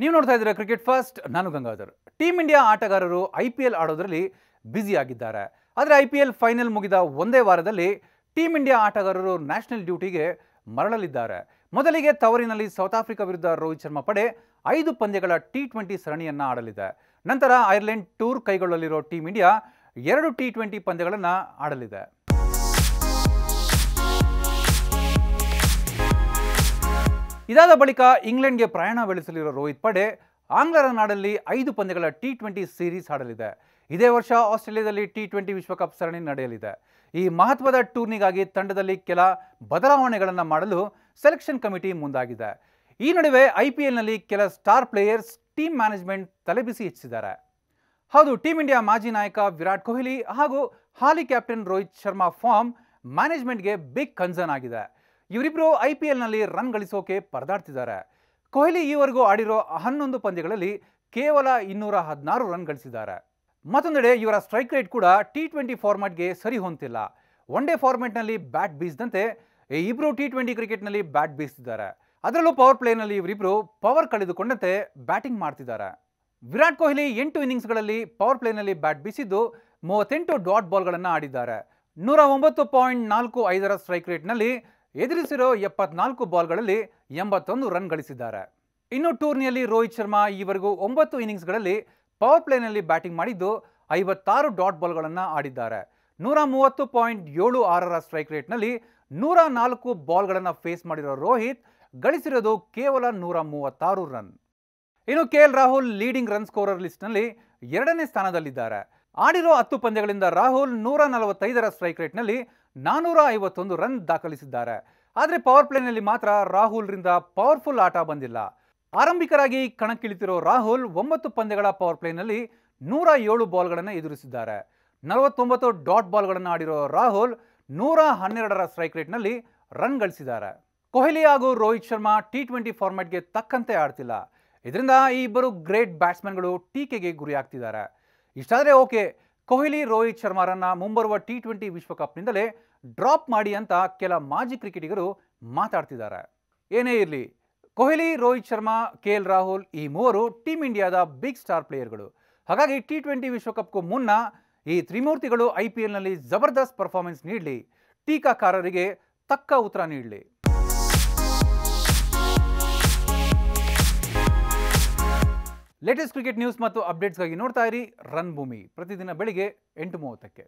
ನೀವು ನೋಡ್ತಾ ಇದ್ದೀರಾ ಕ್ರಿಕೆಟ್ ಫಸ್ಟ್ ನಾನು ಗಂಗಾಧರ್ ಟೀಮ್ ಇಂಡಿಯಾ ಆಟಗಾರರು ಐ ಪಿ ಎಲ್ ಆಡೋದ್ರಲ್ಲಿ ಆಗಿದ್ದಾರೆ ಆದರೆ ಐ ಪಿ ಎಲ್ ಫೈನಲ್ ಮುಗಿದ ಒಂದೇ ವಾರದಲ್ಲಿ ಟೀಮ್ ಇಂಡಿಯಾ ಆಟಗಾರರು ನ್ಯಾಷನಲ್ ಡ್ಯೂಟಿಗೆ ಮರಳಲಿದ್ದಾರೆ ಮೊದಲಿಗೆ ತವರಿನಲ್ಲಿ ಸೌತ್ ಆಫ್ರಿಕಾ ವಿರುದ್ಧ ರೋಹಿತ್ ಶರ್ಮಾ ಪಡೆ ಐದು ಪಂದ್ಯಗಳ ಟಿ ಟ್ವೆಂಟಿ ಸರಣಿಯನ್ನು ಆಡಲಿದೆ ನಂತರ ಐರ್ಲೆಂಡ್ ಟೂರ್ ಕೈಗೊಳ್ಳಲಿರೋ ಟೀಮ್ ಇಂಡಿಯಾ ಎರಡು ಟಿ ಟ್ವೆಂಟಿ ಪಂದ್ಯಗಳನ್ನು ಆಡಲಿದೆ ಇದಾದ ಬಳಿಕ ಇಂಗ್ಲೆಂಡ್ಗೆ ಪ್ರಯಾಣ ಬೆಳೆಸಲಿರುವ ರೋಹಿತ್ ಪಡೆ ಆಂಗ್ಲರ ನಾಡಲ್ಲಿ ಐದು ಪಂದ್ಯಗಳ ಟಿ ಟ್ವೆಂಟಿ ಸೀರೀಸ್ ಆಡಲಿದೆ ಇದೇ ವರ್ಷ ಆಸ್ಟ್ರೇಲಿಯಾದಲ್ಲಿ ಟಿ ಟ್ವೆಂಟಿ ವಿಶ್ವಕಪ್ ಸರಣಿ ನಡೆಯಲಿದೆ ಈ ಮಹತ್ವದ ಟೂರ್ನಿಗಾಗಿ ತಂಡದಲ್ಲಿ ಕೆಲ ಬದಲಾವಣೆಗಳನ್ನು ಮಾಡಲು ಸೆಲೆಕ್ಷನ್ ಕಮಿಟಿ ಮುಂದಾಗಿದೆ ಈ ನಡುವೆ ಐ ಪಿ ಎಲ್ನಲ್ಲಿ ಕೆಲ ಸ್ಟಾರ್ ಪ್ಲೇಯರ್ಸ್ ಟೀಮ್ ಮ್ಯಾನೇಜ್ಮೆಂಟ್ ತಲೆಬಿಸಿ ಹೆಚ್ಚಿದ್ದಾರೆ ಹೌದು ಟೀಮ್ ಇಂಡಿಯಾ ಮಾಜಿ ನಾಯಕ ವಿರಾಟ್ ಕೊಹ್ಲಿ ಹಾಗೂ ಹಾಲಿ ಕ್ಯಾಪ್ಟನ್ ರೋಹಿತ್ ಶರ್ಮಾ ಫಾರ್ಮ್ ಮ್ಯಾನೇಜ್ಮೆಂಟ್ಗೆ ಬಿಗ್ ಕನ್ಸರ್ನ್ ಆಗಿದೆ ಇವರಿಬ್ಬರು ಐ ಪಿ ಎಲ್ನಲ್ಲಿ ರನ್ ಗಳಿಸೋಕೆ ಪರದಾಡ್ತಿದ್ದಾರೆ ಕೊಹ್ಲಿ ಈವರೆಗೂ ಆಡಿರೋ ಹನ್ನೊಂದು ಪಂದ್ಯಗಳಲ್ಲಿ ಕೇವಲ ಇನ್ನೂರ ಹದಿನಾರು ರನ್ ಗಳಿಸಿದ್ದಾರೆ ಮತ್ತೊಂದೆಡೆ ಇವರ ಸ್ಟ್ರೈಕ್ ರೇಟ್ ಕೂಡ ಟಿ ಟ್ವೆಂಟಿ ಫಾರ್ಮ್ಯಾಟ್ಗೆ ಸರಿ ಹೊಂತಿಲ್ಲ ಒನ್ ಡೇ ಫಾರ್ಮ್ಯಾಟ್ನಲ್ಲಿ ಬ್ಯಾಟ್ ಬೀಸದಂತೆ ಇಬ್ಬರು ಟಿ ಟ್ವೆಂಟಿ ಕ್ರಿಕೆಟ್ನಲ್ಲಿ ಬ್ಯಾಟ್ ಬೀಸ್ತಿದ್ದಾರೆ ಅದರಲ್ಲೂ ಪವರ್ ಪ್ಲೇನಲ್ಲಿ ಇವರಿಬ್ಬರು ಪವರ್ ಕಳೆದುಕೊಂಡಂತೆ ಬ್ಯಾಟಿಂಗ್ ಮಾಡ್ತಿದ್ದಾರೆ ವಿರಾಟ್ ಕೊಹ್ಲಿ ಎಂಟು ಇನ್ನಿಂಗ್ಸ್ಗಳಲ್ಲಿ ಪವರ್ ಪ್ಲೇನಲ್ಲಿ ಬ್ಯಾಟ್ ಬೀಸಿದ್ದು ಮೂವತ್ತೆಂಟು ಡಾಟ್ ಬಾಲ್ಗಳನ್ನು ಆಡಿದ್ದಾರೆ ನೂರ ಒಂಬತ್ತು ಪಾಯಿಂಟ್ ನಾಲ್ಕು ಐದರ ಸ್ಟ್ರೈಕ್ ರೇಟ್ನಲ್ಲಿ ಎದುರಿಸಿರೋ ಎಪ್ಪತ್ನಾಲ್ಕು ಬಾಲ್ಗಳಲ್ಲಿ ಎಂಬತ್ತೊಂದು ರನ್ ಗಳಿಸಿದ್ದಾರೆ ಇನ್ನು ಟೂರ್ನಿಯಲ್ಲಿ ರೋಹಿತ್ ಶರ್ಮಾ ಈವರೆಗೂ ಒಂಬತ್ತು ಇನ್ನಿಂಗ್ಸ್ಗಳಲ್ಲಿ ಪವರ್ ಪ್ಲೇನಲ್ಲಿ ಬ್ಯಾಟಿಂಗ್ ಮಾಡಿದ್ದು ಐವತ್ತಾರು ಡಾಟ್ ಬಾಲ್ಗಳನ್ನು ಆಡಿದ್ದಾರೆ ನೂರ ಮೂವತ್ತು ಪಾಯಿಂಟ್ ಏಳು ಆರರ ಸ್ಟ್ರೈಕ್ ರೇಟ್ನಲ್ಲಿ ನೂರ ನಾಲ್ಕು ಬಾಲ್ಗಳನ್ನು ಫೇಸ್ ಮಾಡಿರೋ ರೋಹಿತ್ ಗಳಿಸಿರೋದು ಕೇವಲ ನೂರ ಮೂವತ್ತಾರು ರನ್ ಇನ್ನು K L Rahul leading run scorer ಲಿಸ್ಟ್ನಲ್ಲಿ ಎರಡನೇ ಸ್ಥಾನದಲ್ಲಿದ್ದಾರೆ ಆಡಿರೋ ಹತ್ತು ಪಂದ್ಯಗಳಿಂದ ರಾಹುಲ್ ನೂರ ನಲವತ್ತೈದರ ಸ್ಟ್ರೈಕ್ ರೇಟ್ನಲ್ಲಿ ನಾನ್ನೂರ ಐವತ್ತೊಂದು ರನ್ ದಾಖಲಿಸಿದ್ದಾರೆ ಆದರೆ ಪವರ್ ಪ್ಲೇನಲ್ಲಿ ಮಾತ್ರ ರಾಹುಲ್ರಿಂದ ಪವರ್ಫುಲ್ ಆಟ ಬಂದಿಲ್ಲ ಆರಂಭಿಕರಾಗಿ ಕಣಕ್ಕಿಳಿತಿರೋ ರಾಹುಲ್ ಒಂಬತ್ತು ಪಂದ್ಯಗಳ ಪವರ್ ಪ್ಲೇನಲ್ಲಿ ನೂರ ಏಳು ಬಾಲ್ಗಳನ್ನು ಎದುರಿಸಿದ್ದಾರೆ ನಲವತ್ತೊಂಬತ್ತು ಡಾಟ್ ಬಾಲ್ಗಳನ್ನು ಆಡಿರೋ ರಾಹುಲ್ ನೂರ ಹನ್ನೆರಡರ ಸ್ಟ್ರೈಕ್ ರೇಟ್ನಲ್ಲಿ ರನ್ ಗಳಿಸಿದ್ದಾರೆ ಕೊಹ್ಲಿ ಹಾಗೂ ರೋಹಿತ್ ಶರ್ಮಾ ಟಿ ಟ್ವೆಂಟಿ ಫಾರ್ಮ್ಯಾಟ್ಗೆ ತಕ್ಕಂತೆ ಆಡ್ತಿಲ್ಲ ಇದರಿಂದ ಈ ಇಬ್ಬರು ಗ್ರೇಟ್ ಬ್ಯಾಟ್ಸ್ಮನ್ಗಳು ಟೀಕೆಗೆ ಗುರಿಯಾಗ್ತಿದ್ದಾರೆ ಇಷ್ಟಾದರೆ ಓಕೆ ಕೊಹ್ಲಿ ರೋಹಿತ್ ಶರ್ಮಾರನ್ನು ಮುಂಬರುವ ಟಿ ಟ್ವೆಂಟಿ ವಿಶ್ವಕಪ್ನಿಂದಲೇ ಡ್ರಾಪ್ ಮಾಡಿ ಅಂತ ಕೆಲ ಮಾಜಿ ಕ್ರಿಕೆಟಿಗರು ಮಾತಾಡ್ತಿದ್ದಾರೆ ಏನೇ ಇರಲಿ ಕೊಹ್ಲಿ ರೋಹಿತ್ ಶರ್ಮಾ ಕೆ ಎಲ್ ರಾಹುಲ್ ಈ ಮೂವರು ಟೀಮ್ ಇಂಡಿಯಾದ ಬಿಗ್ ಸ್ಟಾರ್ ಪ್ಲೇಯರ್ಗಳು ಹಾಗಾಗಿ ಟಿ ಟ್ವೆಂಟಿ ವಿಶ್ವಕಪ್ಗೂ ಮುನ್ನ ಈ ತ್ರಿಮೂರ್ತಿಗಳು ಐ ಪಿ ಎಲ್ನಲ್ಲಿ ಜಬರ್ದಸ್ತ್ ಪರ್ಫಾರ್ಮೆನ್ಸ್ ನೀಡಲಿ ಟೀಕಾಕಾರರಿಗೆ ತಕ್ಕ ಉತ್ತರ ನೀಡಲಿ ಲೇಟೆಸ್ಟ್ ಕ್ರಿಕೆಟ್ ನ್ಯೂಸ್ ಮತ್ತು ಅಪ್ಡೇಟ್ಸ್ಗಾಗಿ ನೋಡ್ತಾ ಇರಿ ರನ್ ಭೂಮಿ ಪ್ರತಿದಿನ ಬೆಳಿಗ್ಗೆ ಎಂಟು ಮೂವತ್ತಕ್ಕೆ